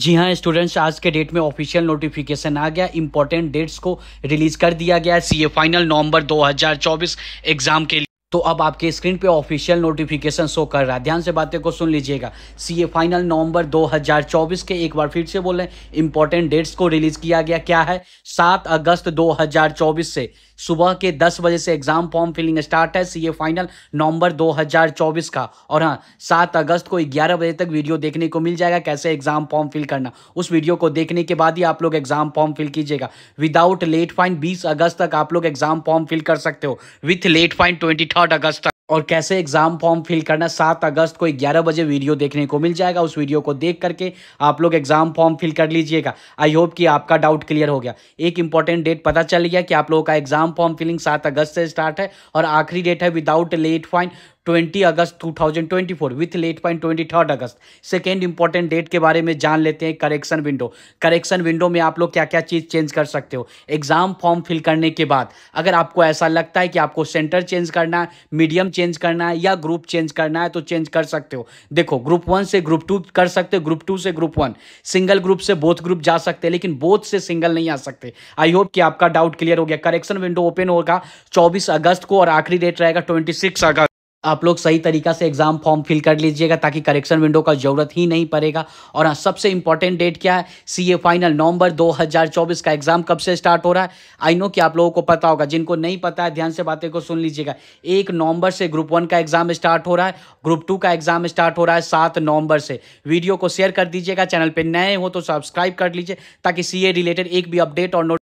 जी हाँ स्टूडेंट्स आज के डेट में ऑफिशियल नोटिफिकेशन आ गया इंपॉर्टेंट डेट्स को रिलीज कर दिया गया सी सीए फाइनल नवंबर 2024 एग्जाम के लिए तो अब आपके स्क्रीन पे ऑफिशियल नोटिफिकेशन शो कर रहा है ध्यान से बातें को सुन लीजिएगा सीए फाइनल नवंबर 2024 के एक बार फिर से बोल रहे हैं इंपॉर्टेंट डेट्स को रिलीज किया गया क्या है सात अगस्त 2024 से सुबह के दस बजे से एग्जाम फॉर्म फिलिंग स्टार्ट है सीए फाइनल नवंबर 2024 का और हाँ सात अगस्त को ग्यारह बजे तक वीडियो देखने को मिल जाएगा कैसे एग्जाम फॉर्म फिल करना उस वीडियो को देखने के बाद ही आप लोग एग्जाम फॉर्म फिल कीजिएगा विदाउट लेट फाइन बीस अगस्त तक आप लोग एग्जाम फॉर्म फिल कर सकते हो विथ लेट फाइन ट्वेंटी आठ अगस्त तक और कैसे एग्जाम फॉर्म फिल करना सात अगस्त को ग्यारह बजे वीडियो देखने को मिल जाएगा उस वीडियो को देख करके आप लोग एग्जाम फॉर्म फिल कर लीजिएगा आई होप कि आपका डाउट क्लियर हो गया एक इंपॉर्टेंट डेट पता चल गया कि आप लोगों का एग्जाम फॉर्म फिलिंग सात अगस्त से स्टार्ट है और आखिरी डेट है विदाउट लेट फाइन 20 अगस्त 2024 with late point twenty third अगस्त सेकेंड इंपॉर्टेंट डेट के बारे में जान लेते हैं करेक्शन विंडो करेक्शन विंडो में आप लोग क्या क्या चीज़ चेंज कर सकते हो एग्जाम फॉर्म फिल करने के बाद अगर आपको ऐसा लगता है कि आपको सेंटर चेंज करना है मीडियम चेंज करना है या ग्रुप चेंज करना है तो चेंज कर सकते हो देखो ग्रुप वन से ग्रुप टू कर सकते हो ग्रुप टू से ग्रुप वन सिंगल ग्रुप से बोथ ग्रुप जा सकते हैं लेकिन बोथ से सिंगल नहीं आ सकते आई होप कि आपका डाउट क्लियर हो गया करेक्शन विंडो ओपन होगा चौबीस अगस्त को और आखिरी डेट रहेगा ट्वेंटी अगस्त आप लोग सही तरीका से एग्ज़ाम फॉर्म फिल कर लीजिएगा ताकि करेक्शन विंडो का ज़रूरत ही नहीं पड़ेगा और हाँ सबसे इंपॉर्टेंट डेट क्या है सी फाइनल नवंबर 2024 का एग्ज़ाम कब से स्टार्ट हो रहा है आई नो कि आप लोगों को पता होगा जिनको नहीं पता है ध्यान से बातें को सुन लीजिएगा एक नवंबर से ग्रुप वन का एग्ज़ाम स्टार्ट हो रहा है ग्रुप टू का एग्ज़ाम स्टार्ट हो रहा है सात नवंबर से वीडियो को शेयर कर दीजिएगा चैनल पर नए हो तो सब्सक्राइब कर लीजिए ताकि सी रिलेटेड एक भी अपडेट और नोट